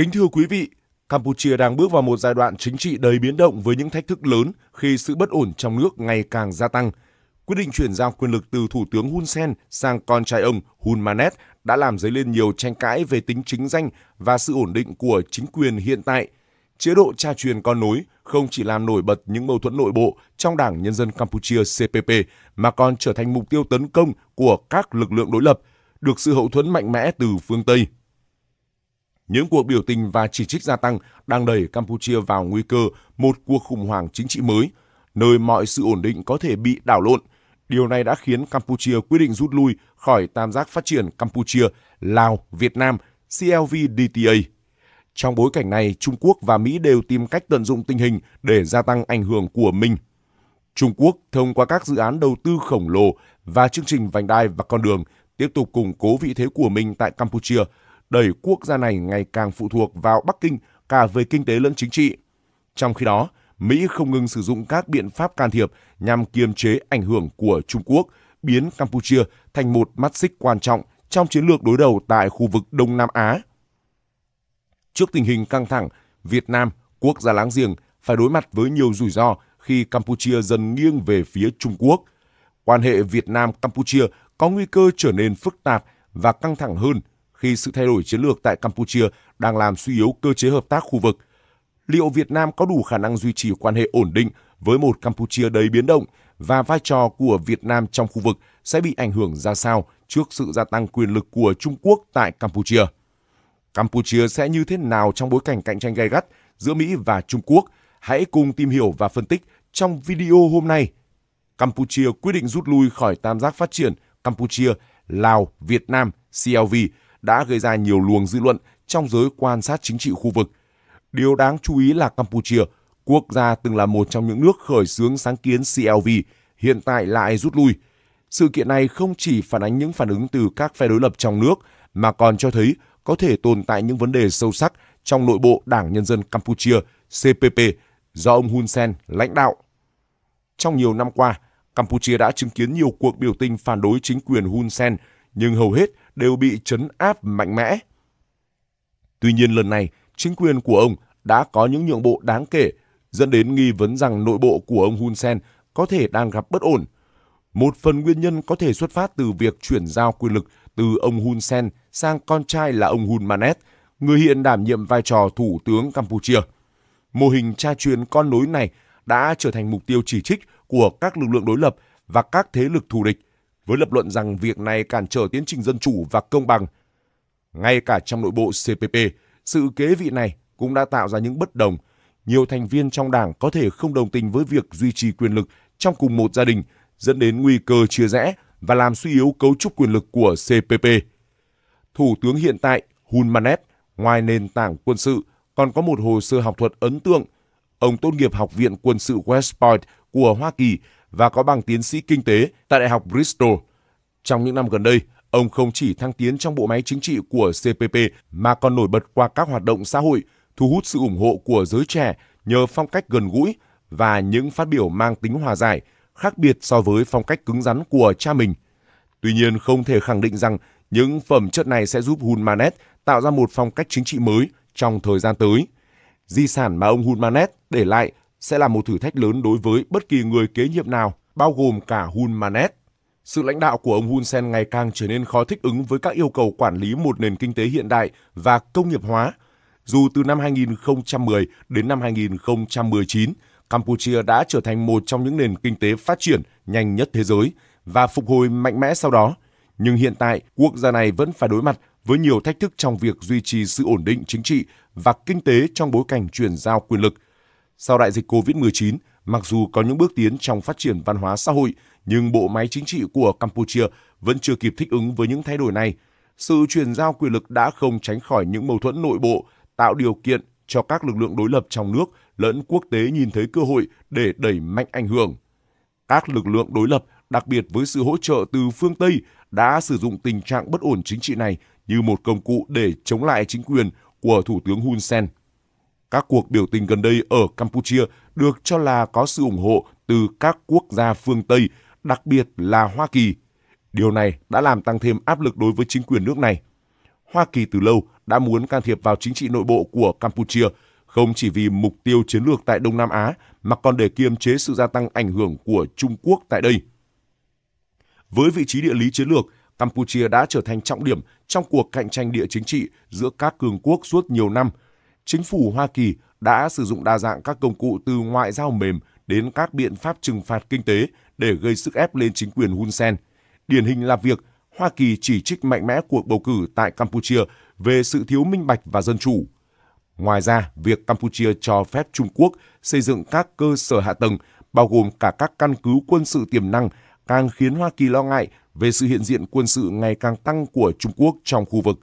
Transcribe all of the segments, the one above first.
Kính thưa quý vị, Campuchia đang bước vào một giai đoạn chính trị đầy biến động với những thách thức lớn khi sự bất ổn trong nước ngày càng gia tăng. Quyết định chuyển giao quyền lực từ Thủ tướng Hun Sen sang con trai ông Hun Manet đã làm dấy lên nhiều tranh cãi về tính chính danh và sự ổn định của chính quyền hiện tại. Chế độ cha truyền con nối không chỉ làm nổi bật những mâu thuẫn nội bộ trong Đảng Nhân dân Campuchia CPP mà còn trở thành mục tiêu tấn công của các lực lượng đối lập, được sự hậu thuẫn mạnh mẽ từ phương Tây những cuộc biểu tình và chỉ trích gia tăng đang đẩy Campuchia vào nguy cơ một cuộc khủng hoảng chính trị mới, nơi mọi sự ổn định có thể bị đảo lộn. Điều này đã khiến Campuchia quyết định rút lui khỏi tam giác phát triển Campuchia, Lào, Việt Nam, CLVDTA. Trong bối cảnh này, Trung Quốc và Mỹ đều tìm cách tận dụng tình hình để gia tăng ảnh hưởng của mình. Trung Quốc thông qua các dự án đầu tư khổng lồ và chương trình vành đai và con đường tiếp tục củng cố vị thế của mình tại Campuchia – đẩy quốc gia này ngày càng phụ thuộc vào Bắc Kinh cả về kinh tế lẫn chính trị. Trong khi đó, Mỹ không ngừng sử dụng các biện pháp can thiệp nhằm kiềm chế ảnh hưởng của Trung Quốc, biến Campuchia thành một mắt xích quan trọng trong chiến lược đối đầu tại khu vực Đông Nam Á. Trước tình hình căng thẳng, Việt Nam, quốc gia láng giềng, phải đối mặt với nhiều rủi ro khi Campuchia dần nghiêng về phía Trung Quốc. Quan hệ Việt Nam-Campuchia có nguy cơ trở nên phức tạp và căng thẳng hơn khi sự thay đổi chiến lược tại Campuchia đang làm suy yếu cơ chế hợp tác khu vực. Liệu Việt Nam có đủ khả năng duy trì quan hệ ổn định với một Campuchia đầy biến động và vai trò của Việt Nam trong khu vực sẽ bị ảnh hưởng ra sao trước sự gia tăng quyền lực của Trung Quốc tại Campuchia? Campuchia sẽ như thế nào trong bối cảnh cạnh tranh gay gắt giữa Mỹ và Trung Quốc? Hãy cùng tìm hiểu và phân tích trong video hôm nay. Campuchia quyết định rút lui khỏi tam giác phát triển Campuchia, Lào, Việt Nam, CLV đã gây ra nhiều luồng dư luận trong giới quan sát chính trị khu vực. Điều đáng chú ý là Campuchia, quốc gia từng là một trong những nước khởi xướng sáng kiến CLV, hiện tại lại rút lui. Sự kiện này không chỉ phản ánh những phản ứng từ các phe đối lập trong nước, mà còn cho thấy có thể tồn tại những vấn đề sâu sắc trong nội bộ Đảng Nhân dân Campuchia CPP do ông Hun Sen lãnh đạo. Trong nhiều năm qua, Campuchia đã chứng kiến nhiều cuộc biểu tình phản đối chính quyền Hun Sen, nhưng hầu hết đều bị chấn áp mạnh mẽ. Tuy nhiên lần này, chính quyền của ông đã có những nhượng bộ đáng kể, dẫn đến nghi vấn rằng nội bộ của ông Hun Sen có thể đang gặp bất ổn. Một phần nguyên nhân có thể xuất phát từ việc chuyển giao quyền lực từ ông Hun Sen sang con trai là ông Hun Manet, người hiện đảm nhiệm vai trò thủ tướng Campuchia. Mô hình cha truyền con nối này đã trở thành mục tiêu chỉ trích của các lực lượng đối lập và các thế lực thù địch với lập luận rằng việc này cản trở tiến trình dân chủ và công bằng. Ngay cả trong nội bộ CPP, sự kế vị này cũng đã tạo ra những bất đồng. Nhiều thành viên trong đảng có thể không đồng tình với việc duy trì quyền lực trong cùng một gia đình, dẫn đến nguy cơ chia rẽ và làm suy yếu cấu trúc quyền lực của CPP. Thủ tướng hiện tại Hun Manet, ngoài nền tảng quân sự, còn có một hồ sơ học thuật ấn tượng. Ông tốt nghiệp Học viện Quân sự West Point của Hoa Kỳ và có bằng tiến sĩ kinh tế tại Đại học Bristol. Trong những năm gần đây, ông không chỉ thăng tiến trong bộ máy chính trị của CPP mà còn nổi bật qua các hoạt động xã hội, thu hút sự ủng hộ của giới trẻ nhờ phong cách gần gũi và những phát biểu mang tính hòa giải, khác biệt so với phong cách cứng rắn của cha mình. Tuy nhiên, không thể khẳng định rằng những phẩm chất này sẽ giúp Hun Manet tạo ra một phong cách chính trị mới trong thời gian tới. Di sản mà ông Hun Manet để lại sẽ là một thử thách lớn đối với bất kỳ người kế nhiệm nào, bao gồm cả Hun Manet. Sự lãnh đạo của ông Hun Sen ngày càng trở nên khó thích ứng với các yêu cầu quản lý một nền kinh tế hiện đại và công nghiệp hóa. Dù từ năm 2010 đến năm 2019, Campuchia đã trở thành một trong những nền kinh tế phát triển nhanh nhất thế giới và phục hồi mạnh mẽ sau đó. Nhưng hiện tại, quốc gia này vẫn phải đối mặt với nhiều thách thức trong việc duy trì sự ổn định chính trị và kinh tế trong bối cảnh chuyển giao quyền lực – sau đại dịch COVID-19, mặc dù có những bước tiến trong phát triển văn hóa xã hội, nhưng bộ máy chính trị của Campuchia vẫn chưa kịp thích ứng với những thay đổi này. Sự chuyển giao quyền lực đã không tránh khỏi những mâu thuẫn nội bộ, tạo điều kiện cho các lực lượng đối lập trong nước lẫn quốc tế nhìn thấy cơ hội để đẩy mạnh ảnh hưởng. Các lực lượng đối lập, đặc biệt với sự hỗ trợ từ phương Tây, đã sử dụng tình trạng bất ổn chính trị này như một công cụ để chống lại chính quyền của Thủ tướng Hun Sen. Các cuộc biểu tình gần đây ở Campuchia được cho là có sự ủng hộ từ các quốc gia phương Tây, đặc biệt là Hoa Kỳ. Điều này đã làm tăng thêm áp lực đối với chính quyền nước này. Hoa Kỳ từ lâu đã muốn can thiệp vào chính trị nội bộ của Campuchia, không chỉ vì mục tiêu chiến lược tại Đông Nam Á mà còn để kiềm chế sự gia tăng ảnh hưởng của Trung Quốc tại đây. Với vị trí địa lý chiến lược, Campuchia đã trở thành trọng điểm trong cuộc cạnh tranh địa chính trị giữa các cường quốc suốt nhiều năm – chính phủ Hoa Kỳ đã sử dụng đa dạng các công cụ từ ngoại giao mềm đến các biện pháp trừng phạt kinh tế để gây sức ép lên chính quyền Hun Sen. Điển hình là việc Hoa Kỳ chỉ trích mạnh mẽ cuộc bầu cử tại Campuchia về sự thiếu minh bạch và dân chủ. Ngoài ra, việc Campuchia cho phép Trung Quốc xây dựng các cơ sở hạ tầng, bao gồm cả các căn cứ quân sự tiềm năng, càng khiến Hoa Kỳ lo ngại về sự hiện diện quân sự ngày càng tăng của Trung Quốc trong khu vực.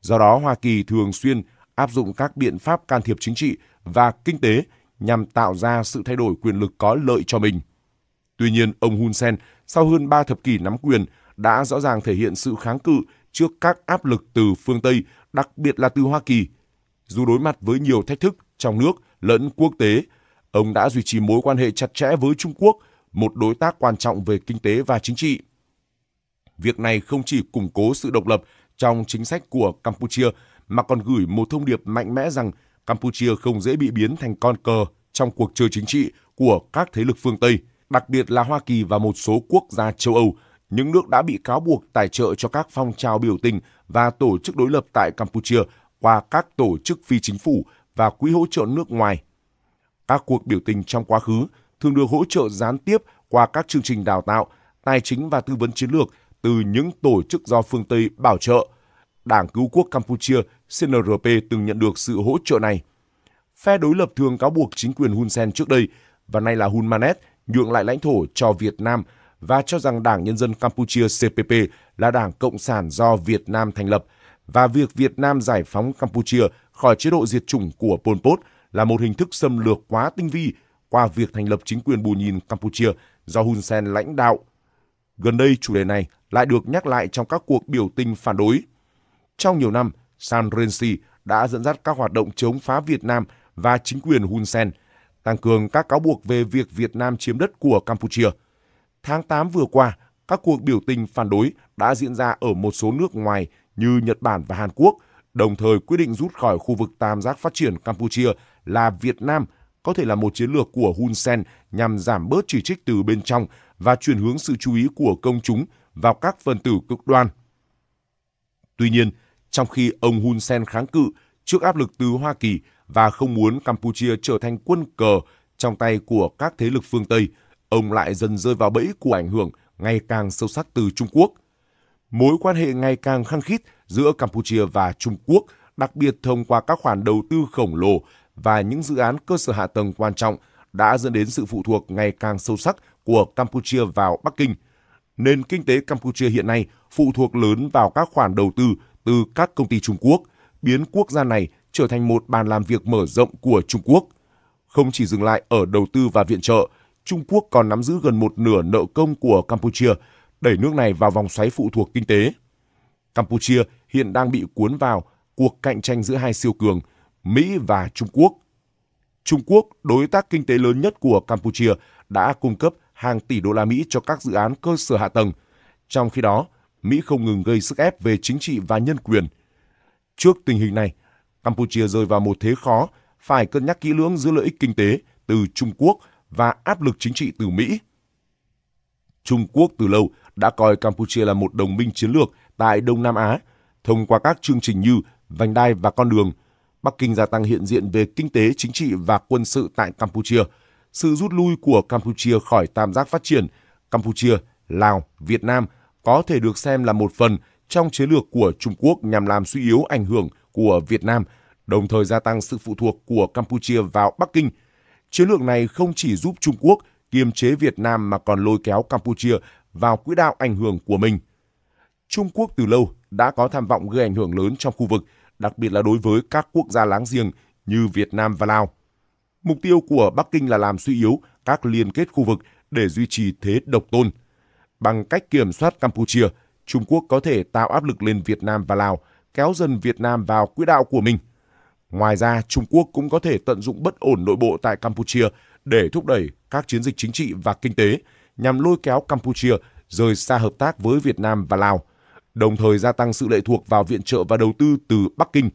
Do đó, Hoa Kỳ thường xuyên áp dụng các biện pháp can thiệp chính trị và kinh tế nhằm tạo ra sự thay đổi quyền lực có lợi cho mình. Tuy nhiên, ông Hun Sen, sau hơn ba thập kỷ nắm quyền, đã rõ ràng thể hiện sự kháng cự trước các áp lực từ phương Tây, đặc biệt là từ Hoa Kỳ. Dù đối mặt với nhiều thách thức trong nước lẫn quốc tế, ông đã duy trì mối quan hệ chặt chẽ với Trung Quốc, một đối tác quan trọng về kinh tế và chính trị. Việc này không chỉ củng cố sự độc lập trong chính sách của Campuchia mà còn gửi một thông điệp mạnh mẽ rằng Campuchia không dễ bị biến thành con cờ trong cuộc chơi chính trị của các thế lực phương Tây, đặc biệt là Hoa Kỳ và một số quốc gia châu Âu, những nước đã bị cáo buộc tài trợ cho các phong trào biểu tình và tổ chức đối lập tại Campuchia qua các tổ chức phi chính phủ và quỹ hỗ trợ nước ngoài. Các cuộc biểu tình trong quá khứ thường được hỗ trợ gián tiếp qua các chương trình đào tạo, tài chính và tư vấn chiến lược từ những tổ chức do phương Tây bảo trợ – Đảng Cứu quốc Campuchia CNRP từng nhận được sự hỗ trợ này. Phe đối lập thường cáo buộc chính quyền Hun Sen trước đây và nay là Hun Manet nhượng lại lãnh thổ cho Việt Nam và cho rằng Đảng Nhân dân Campuchia CPP là đảng cộng sản do Việt Nam thành lập và việc Việt Nam giải phóng Campuchia khỏi chế độ diệt chủng của Pol Pot là một hình thức xâm lược quá tinh vi qua việc thành lập chính quyền bù nhìn Campuchia do Hun Sen lãnh đạo. Gần đây, chủ đề này lại được nhắc lại trong các cuộc biểu tình phản đối trong nhiều năm, San Rensi đã dẫn dắt các hoạt động chống phá Việt Nam và chính quyền Hun Sen, tăng cường các cáo buộc về việc Việt Nam chiếm đất của Campuchia. Tháng 8 vừa qua, các cuộc biểu tình phản đối đã diễn ra ở một số nước ngoài như Nhật Bản và Hàn Quốc, đồng thời quyết định rút khỏi khu vực tam giác phát triển Campuchia là Việt Nam có thể là một chiến lược của Hun Sen nhằm giảm bớt chỉ trích từ bên trong và chuyển hướng sự chú ý của công chúng vào các phần tử cực đoan Tuy nhiên, trong khi ông Hun Sen kháng cự trước áp lực từ Hoa Kỳ và không muốn Campuchia trở thành quân cờ trong tay của các thế lực phương Tây, ông lại dần rơi vào bẫy của ảnh hưởng ngày càng sâu sắc từ Trung Quốc. Mối quan hệ ngày càng khăng khít giữa Campuchia và Trung Quốc, đặc biệt thông qua các khoản đầu tư khổng lồ và những dự án cơ sở hạ tầng quan trọng đã dẫn đến sự phụ thuộc ngày càng sâu sắc của Campuchia vào Bắc Kinh – Nền kinh tế Campuchia hiện nay phụ thuộc lớn vào các khoản đầu tư từ các công ty Trung Quốc, biến quốc gia này trở thành một bàn làm việc mở rộng của Trung Quốc. Không chỉ dừng lại ở đầu tư và viện trợ, Trung Quốc còn nắm giữ gần một nửa nợ công của Campuchia, đẩy nước này vào vòng xoáy phụ thuộc kinh tế. Campuchia hiện đang bị cuốn vào cuộc cạnh tranh giữa hai siêu cường, Mỹ và Trung Quốc. Trung Quốc, đối tác kinh tế lớn nhất của Campuchia, đã cung cấp hàng tỷ đô la Mỹ cho các dự án cơ sở hạ tầng. Trong khi đó, Mỹ không ngừng gây sức ép về chính trị và nhân quyền. Trước tình hình này, Campuchia rơi vào một thế khó, phải cân nhắc kỹ lưỡng giữa lợi ích kinh tế từ Trung Quốc và áp lực chính trị từ Mỹ. Trung Quốc từ lâu đã coi Campuchia là một đồng minh chiến lược tại Đông Nam Á, thông qua các chương trình như Vành đai và Con đường. Bắc Kinh gia tăng hiện diện về kinh tế, chính trị và quân sự tại Campuchia – sự rút lui của Campuchia khỏi tam giác phát triển Campuchia, Lào, Việt Nam có thể được xem là một phần trong chiến lược của Trung Quốc nhằm làm suy yếu ảnh hưởng của Việt Nam, đồng thời gia tăng sự phụ thuộc của Campuchia vào Bắc Kinh. Chiến lược này không chỉ giúp Trung Quốc kiềm chế Việt Nam mà còn lôi kéo Campuchia vào quỹ đạo ảnh hưởng của mình. Trung Quốc từ lâu đã có tham vọng gây ảnh hưởng lớn trong khu vực, đặc biệt là đối với các quốc gia láng giềng như Việt Nam và Lào. Mục tiêu của Bắc Kinh là làm suy yếu các liên kết khu vực để duy trì thế độc tôn. Bằng cách kiểm soát Campuchia, Trung Quốc có thể tạo áp lực lên Việt Nam và Lào, kéo dần Việt Nam vào quỹ đạo của mình. Ngoài ra, Trung Quốc cũng có thể tận dụng bất ổn nội bộ tại Campuchia để thúc đẩy các chiến dịch chính trị và kinh tế nhằm lôi kéo Campuchia rời xa hợp tác với Việt Nam và Lào, đồng thời gia tăng sự lệ thuộc vào viện trợ và đầu tư từ Bắc Kinh.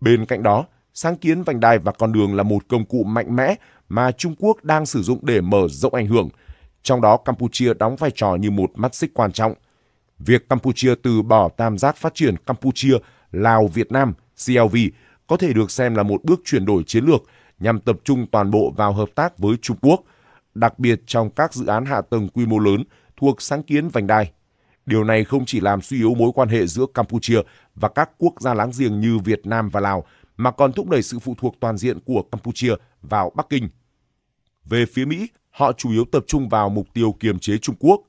Bên cạnh đó, sáng kiến vành đai và con đường là một công cụ mạnh mẽ mà Trung Quốc đang sử dụng để mở rộng ảnh hưởng. Trong đó, Campuchia đóng vai trò như một mắt xích quan trọng. Việc Campuchia từ bỏ tam giác phát triển Campuchia, Lào, Việt Nam, CLV có thể được xem là một bước chuyển đổi chiến lược nhằm tập trung toàn bộ vào hợp tác với Trung Quốc, đặc biệt trong các dự án hạ tầng quy mô lớn thuộc sáng kiến vành đai. Điều này không chỉ làm suy yếu mối quan hệ giữa Campuchia và các quốc gia láng giềng như Việt Nam và Lào, mà còn thúc đẩy sự phụ thuộc toàn diện của Campuchia vào Bắc Kinh. Về phía Mỹ, họ chủ yếu tập trung vào mục tiêu kiềm chế Trung Quốc.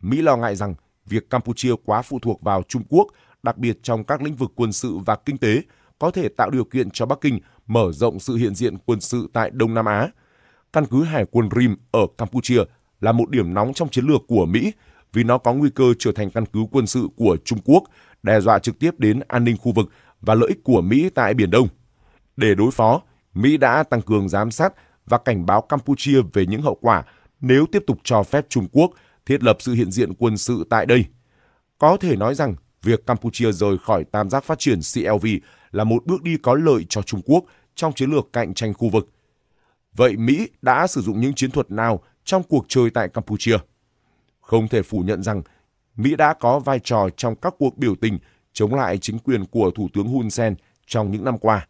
Mỹ lo ngại rằng việc Campuchia quá phụ thuộc vào Trung Quốc, đặc biệt trong các lĩnh vực quân sự và kinh tế, có thể tạo điều kiện cho Bắc Kinh mở rộng sự hiện diện quân sự tại Đông Nam Á. Căn cứ hải quân RIM ở Campuchia là một điểm nóng trong chiến lược của Mỹ vì nó có nguy cơ trở thành căn cứ quân sự của Trung Quốc, đe dọa trực tiếp đến an ninh khu vực và lợi ích của Mỹ tại Biển Đông. Để đối phó, Mỹ đã tăng cường giám sát và cảnh báo Campuchia về những hậu quả nếu tiếp tục cho phép Trung Quốc thiết lập sự hiện diện quân sự tại đây. Có thể nói rằng việc Campuchia rời khỏi tam giác phát triển CLV là một bước đi có lợi cho Trung Quốc trong chiến lược cạnh tranh khu vực. Vậy Mỹ đã sử dụng những chiến thuật nào trong cuộc chơi tại Campuchia? Không thể phủ nhận rằng Mỹ đã có vai trò trong các cuộc biểu tình chống lại chính quyền của Thủ tướng Hun Sen trong những năm qua.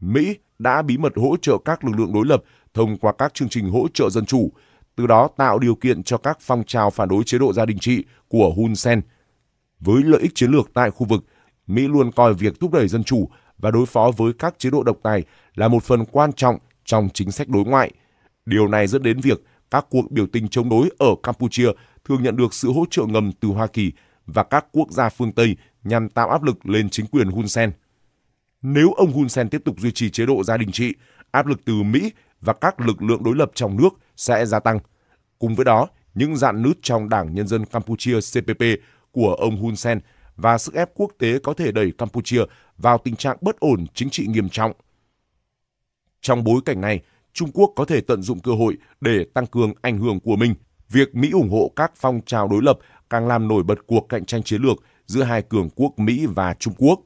Mỹ đã bí mật hỗ trợ các lực lượng đối lập thông qua các chương trình hỗ trợ dân chủ, từ đó tạo điều kiện cho các phong trào phản đối chế độ gia đình trị của Hun Sen. Với lợi ích chiến lược tại khu vực, Mỹ luôn coi việc thúc đẩy dân chủ và đối phó với các chế độ độc tài là một phần quan trọng trong chính sách đối ngoại. Điều này dẫn đến việc các cuộc biểu tình chống đối ở Campuchia thường nhận được sự hỗ trợ ngầm từ Hoa Kỳ và các quốc gia phương Tây nhằm tạo áp lực lên chính quyền Hun Sen. Nếu ông Hun Sen tiếp tục duy trì chế độ gia đình trị, áp lực từ Mỹ và các lực lượng đối lập trong nước sẽ gia tăng. Cùng với đó, những dạn nứt trong Đảng Nhân dân Campuchia CPP của ông Hun Sen và sức ép quốc tế có thể đẩy Campuchia vào tình trạng bất ổn chính trị nghiêm trọng. Trong bối cảnh này, Trung Quốc có thể tận dụng cơ hội để tăng cường ảnh hưởng của mình việc Mỹ ủng hộ các phong trào đối lập càng làm nổi bật cuộc cạnh tranh chiến lược giữa hai cường quốc Mỹ và Trung Quốc.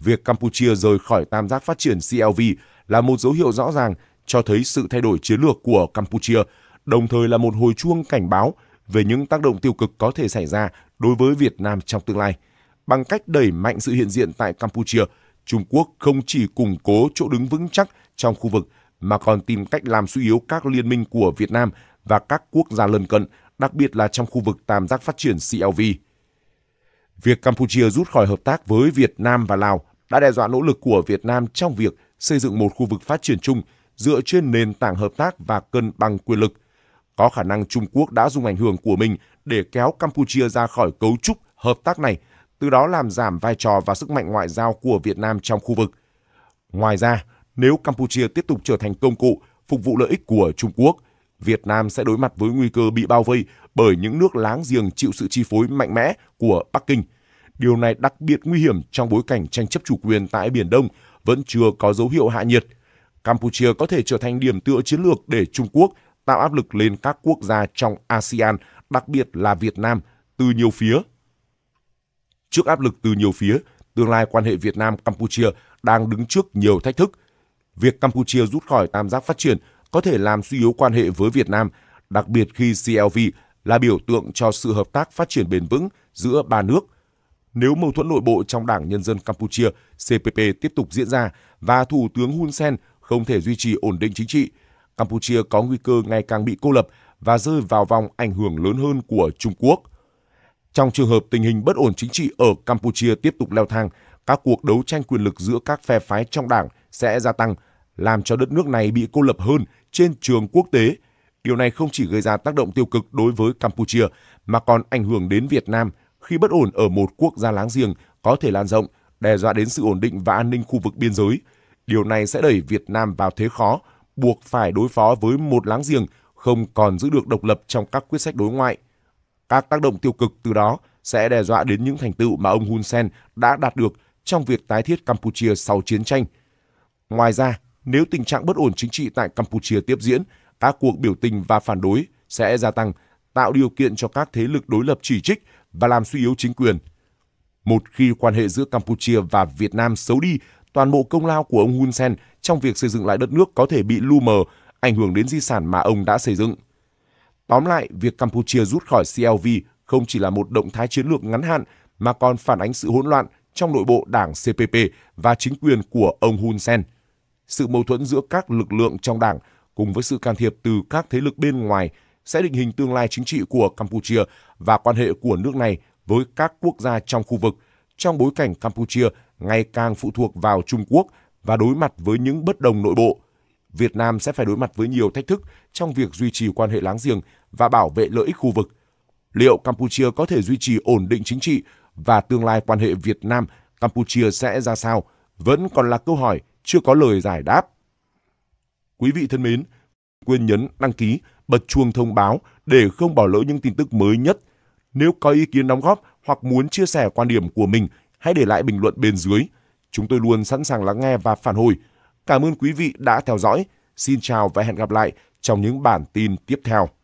Việc Campuchia rời khỏi tam giác phát triển CLV là một dấu hiệu rõ ràng cho thấy sự thay đổi chiến lược của Campuchia, đồng thời là một hồi chuông cảnh báo về những tác động tiêu cực có thể xảy ra đối với Việt Nam trong tương lai. Bằng cách đẩy mạnh sự hiện diện tại Campuchia, Trung Quốc không chỉ củng cố chỗ đứng vững chắc trong khu vực mà còn tìm cách làm suy yếu các liên minh của Việt Nam và các quốc gia lân cận, đặc biệt là trong khu vực tam giác phát triển CLV. Việc Campuchia rút khỏi hợp tác với Việt Nam và Lào đã đe dọa nỗ lực của Việt Nam trong việc xây dựng một khu vực phát triển chung dựa trên nền tảng hợp tác và cân bằng quyền lực. Có khả năng Trung Quốc đã dùng ảnh hưởng của mình để kéo Campuchia ra khỏi cấu trúc hợp tác này, từ đó làm giảm vai trò và sức mạnh ngoại giao của Việt Nam trong khu vực. Ngoài ra, nếu Campuchia tiếp tục trở thành công cụ phục vụ lợi ích của Trung Quốc – Việt Nam sẽ đối mặt với nguy cơ bị bao vây bởi những nước láng giềng chịu sự chi phối mạnh mẽ của Bắc Kinh. Điều này đặc biệt nguy hiểm trong bối cảnh tranh chấp chủ quyền tại Biển Đông vẫn chưa có dấu hiệu hạ nhiệt. Campuchia có thể trở thành điểm tựa chiến lược để Trung Quốc tạo áp lực lên các quốc gia trong ASEAN, đặc biệt là Việt Nam, từ nhiều phía. Trước áp lực từ nhiều phía, tương lai quan hệ Việt Nam-Campuchia đang đứng trước nhiều thách thức. Việc Campuchia rút khỏi tam giác phát triển có thể làm suy yếu quan hệ với Việt Nam, đặc biệt khi CLV là biểu tượng cho sự hợp tác phát triển bền vững giữa ba nước. Nếu mâu thuẫn nội bộ trong Đảng Nhân dân Campuchia CPP tiếp tục diễn ra và Thủ tướng Hun Sen không thể duy trì ổn định chính trị, Campuchia có nguy cơ ngày càng bị cô lập và rơi vào vòng ảnh hưởng lớn hơn của Trung Quốc. Trong trường hợp tình hình bất ổn chính trị ở Campuchia tiếp tục leo thang, các cuộc đấu tranh quyền lực giữa các phe phái trong đảng sẽ gia tăng, làm cho đất nước này bị cô lập hơn trên trường quốc tế. Điều này không chỉ gây ra tác động tiêu cực đối với Campuchia mà còn ảnh hưởng đến Việt Nam khi bất ổn ở một quốc gia láng giềng có thể lan rộng, đe dọa đến sự ổn định và an ninh khu vực biên giới. Điều này sẽ đẩy Việt Nam vào thế khó, buộc phải đối phó với một láng giềng không còn giữ được độc lập trong các quyết sách đối ngoại. Các tác động tiêu cực từ đó sẽ đe dọa đến những thành tựu mà ông Hun Sen đã đạt được trong việc tái thiết Campuchia sau chiến tranh. Ngoài ra, nếu tình trạng bất ổn chính trị tại Campuchia tiếp diễn, các cuộc biểu tình và phản đối sẽ gia tăng, tạo điều kiện cho các thế lực đối lập chỉ trích và làm suy yếu chính quyền. Một khi quan hệ giữa Campuchia và Việt Nam xấu đi, toàn bộ công lao của ông Hun Sen trong việc xây dựng lại đất nước có thể bị lu mờ, ảnh hưởng đến di sản mà ông đã xây dựng. Tóm lại, việc Campuchia rút khỏi CLV không chỉ là một động thái chiến lược ngắn hạn mà còn phản ánh sự hỗn loạn trong nội bộ đảng CPP và chính quyền của ông Hun Sen sự mâu thuẫn giữa các lực lượng trong đảng cùng với sự can thiệp từ các thế lực bên ngoài sẽ định hình tương lai chính trị của Campuchia và quan hệ của nước này với các quốc gia trong khu vực trong bối cảnh Campuchia ngày càng phụ thuộc vào Trung Quốc và đối mặt với những bất đồng nội bộ. Việt Nam sẽ phải đối mặt với nhiều thách thức trong việc duy trì quan hệ láng giềng và bảo vệ lợi ích khu vực. Liệu Campuchia có thể duy trì ổn định chính trị và tương lai quan hệ Việt Nam Campuchia sẽ ra sao vẫn còn là câu hỏi chưa có lời giải đáp. Quý vị thân mến, quên nhấn đăng ký, bật chuông thông báo để không bỏ lỡ những tin tức mới nhất. Nếu có ý kiến đóng góp hoặc muốn chia sẻ quan điểm của mình, hãy để lại bình luận bên dưới. Chúng tôi luôn sẵn sàng lắng nghe và phản hồi. Cảm ơn quý vị đã theo dõi. Xin chào và hẹn gặp lại trong những bản tin tiếp theo.